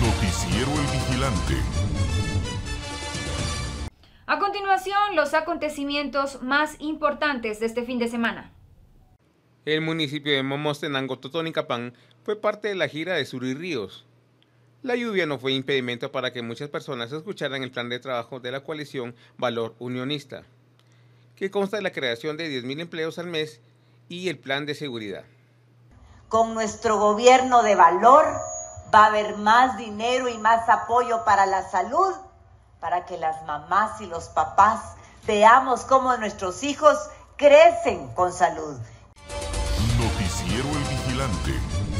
Noticiero El Vigilante. A continuación, los acontecimientos más importantes de este fin de semana. El municipio de Momostenango, Capán, fue parte de la gira de Sur y Ríos. La lluvia no fue impedimento para que muchas personas escucharan el plan de trabajo de la coalición Valor Unionista, que consta de la creación de 10.000 empleos al mes y el plan de seguridad. Con nuestro gobierno de valor va a haber más dinero y más apoyo para la salud, para que las mamás y los papás veamos cómo nuestros hijos crecen con salud. Noticiero El Vigilante.